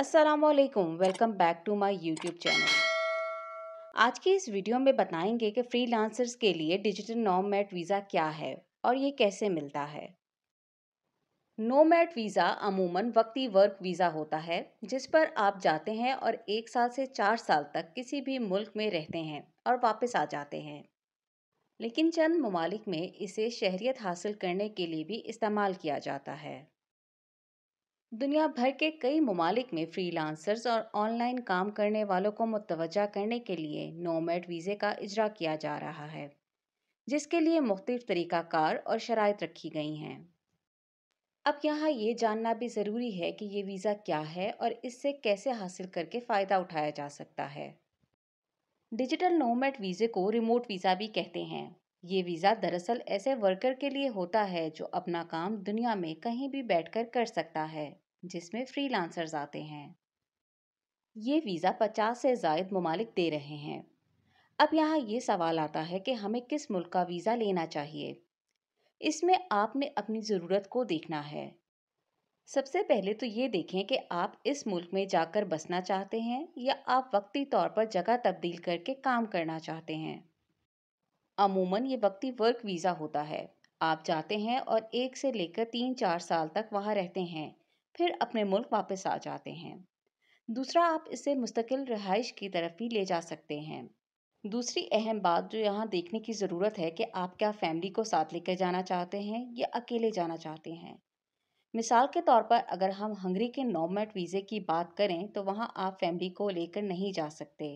असलकुम welcome back to my YouTube channel आज की इस वीडियो में बताएंगे कि फ्रीलांसर्स के लिए डिजिटल नोमैट वीज़ा क्या है और ये कैसे मिलता है नोमैट वीज़ा अमूमन वक्ती वर्क वीज़ा होता है जिस पर आप जाते हैं और एक साल से चार साल तक किसी भी मुल्क में रहते हैं और वापस आ जाते हैं लेकिन चंद ममालिक में इसे शहरीत हासिल करने के लिए भी इस्तेमाल किया जाता है दुनिया भर के कई ममालिक में फ्रीलांसर्स और ऑनलाइन काम करने वालों को मुतवजह करने के लिए नोमेड वीज़े का इजरा किया जा रहा है जिसके लिए मुख्तफ तरीक़ाकार और शराइ रखी गई हैं अब यहाँ ये जानना भी ज़रूरी है कि ये वीज़ा क्या है और इससे कैसे हासिल करके फ़ायदा उठाया जा सकता है डिजिटल नोमेट वीज़े को रिमोट वीज़ा भी कहते हैं ये वीज़ा दरअसल ऐसे वर्कर के लिए होता है जो अपना काम दुनिया में कहीं भी बैठकर कर सकता है जिसमें फ्रीलांसर्स आते हैं ये वीज़ा पचास से जायद ममालिक दे रहे हैं अब यहाँ ये सवाल आता है कि हमें किस मुल्क का वीज़ा लेना चाहिए इसमें आपने अपनी ज़रूरत को देखना है सबसे पहले तो ये देखें कि आप इस मुल्क में जाकर बसना चाहते हैं या आप वक्ती तौर पर जगह तब्दील करके काम करना चाहते हैं अमूमन ये वक्ती वर्क वीज़ा होता है आप जाते हैं और एक से लेकर तीन चार साल तक वहाँ रहते हैं फिर अपने मुल्क वापस आ जाते हैं दूसरा आप इसे मुस्तकिल रहाइश की तरफ भी ले जा सकते हैं दूसरी अहम बात जो यहाँ देखने की ज़रूरत है कि आप क्या फैमिली को साथ लेकर जाना चाहते हैं या अकेले जाना चाहते हैं मिसाल के तौर पर अगर हम हंगरी के नॉमेट वीज़े की बात करें तो वहाँ आप फैमिली को लेकर नहीं जा सकते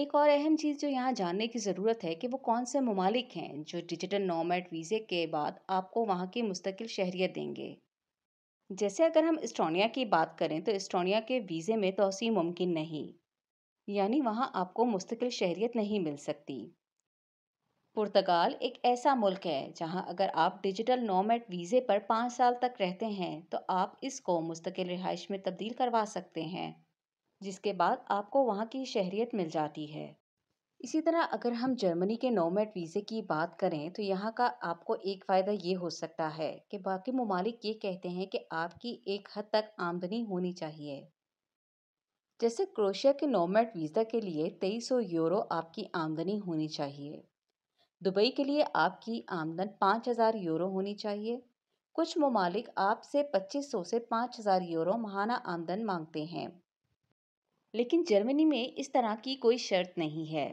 एक और अहम चीज़ जो यहाँ जानने की ज़रूरत है कि वो कौन से ममालिक हैं जो डिजिटल नॉमेट वीज़े के बाद आपको वहाँ की मुस्तकिल शहरीत देंगे जैसे अगर हम इस्टोनिया की बात करें तो इस्टोनिया के वीज़े में तोसी मुमकिन नहीं यानी वहाँ आपको मुस्तकिल शहरीत नहीं मिल सकती पुर्तगाल एक ऐसा मुल्क है जहाँ अगर आप डिजिटल नॉमेट वीज़े पर पाँच साल तक रहते हैं तो आप इसको मुस्तकिल रिहाइश में तब्दील करवा सकते हैं जिसके बाद आपको वहाँ की शहरीत मिल जाती है इसी तरह अगर हम जर्मनी के नोमेट वीज़े की बात करें तो यहाँ का आपको एक फ़ायदा ये हो सकता है कि बाकी ममालिक ये कहते हैं कि आपकी एक हद तक आमदनी होनी चाहिए जैसे क्रोशिया के नोमेट वीज़ा के लिए तेईस सौ यूरो आपकी आमदनी होनी चाहिए दुबई के लिए आपकी आमदन पाँच हज़ार यूरो होनी चाहिए कुछ ममालिक आपसे पच्चीस सौ से पाँच हज़ार यूरो महाना आमदन मांगते हैं लेकिन जर्मनी में इस तरह की कोई शर्त नहीं है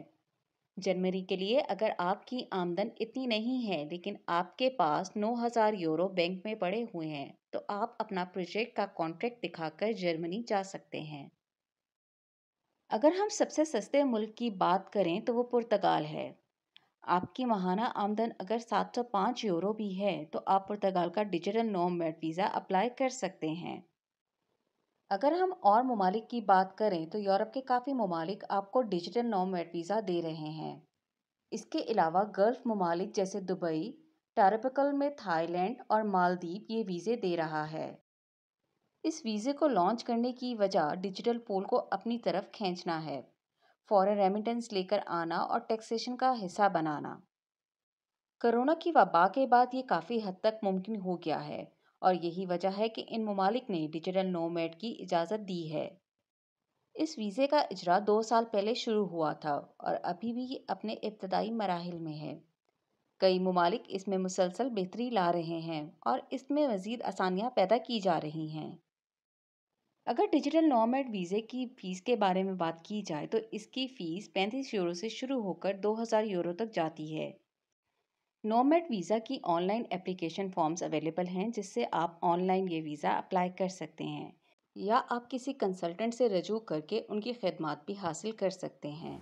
जनवरी के लिए अगर आपकी आमदन इतनी नहीं है लेकिन आपके पास 9000 यूरो बैंक में पड़े हुए हैं तो आप अपना प्रोजेक्ट का कॉन्ट्रैक्ट दिखाकर जर्मनी जा सकते हैं अगर हम सबसे सस्ते मुल्क की बात करें तो वो पुर्तगाल है आपकी महाना आमदन अगर 705 यूरो भी है तो आप पुर्तगाल का digital nomad visa apply कर सकते हैं अगर हम और ममालिक की बात करें तो यूरोप के काफ़ी ममालिक आपको डिजिटल नॉमेड वीज़ा दे रहे हैं इसके अलावा गल्फ़ ममालिक जैसे दुबई टारपिकल में थाईलैंड और मालदीप ये वीज़े दे रहा है इस वीज़े को लॉन्च करने की वजह डिजिटल पोल को अपनी तरफ खींचना है फॉरेन रेमिटेंस लेकर आना और टैक्सेशन का हिस्सा बनाना कोरोना की वबा के बाद ये काफ़ी हद तक मुमकिन हो गया है और यही वजह है कि इन ममालिक ने डिजिटल नोमेड की इजाज़त दी है इस वीज़े का इजरा दो साल पहले शुरू हुआ था और अभी भी ये अपने इब्तदाई मराहल में है कई ममालिक इसमें मुसलसल बेहतरी ला रहे हैं और इसमें मज़ीद आसानियाँ पैदा की जा रही हैं अगर डिजिटल नॉमेड वीज़े की फ़ीस के बारे में बात की जाए तो इसकी फ़ीस पैंतीस यूरो से शुरू होकर 2000 यूरो तक जाती है नोमेट वीज़ा की ऑनलाइन एप्लीकेशन फॉर्म्स अवेलेबल हैं जिससे आप ऑनलाइन ये वीज़ा अप्लाई कर सकते हैं या आप किसी कंसल्टेंट से रजू करके उनकी खदमात भी हासिल कर सकते हैं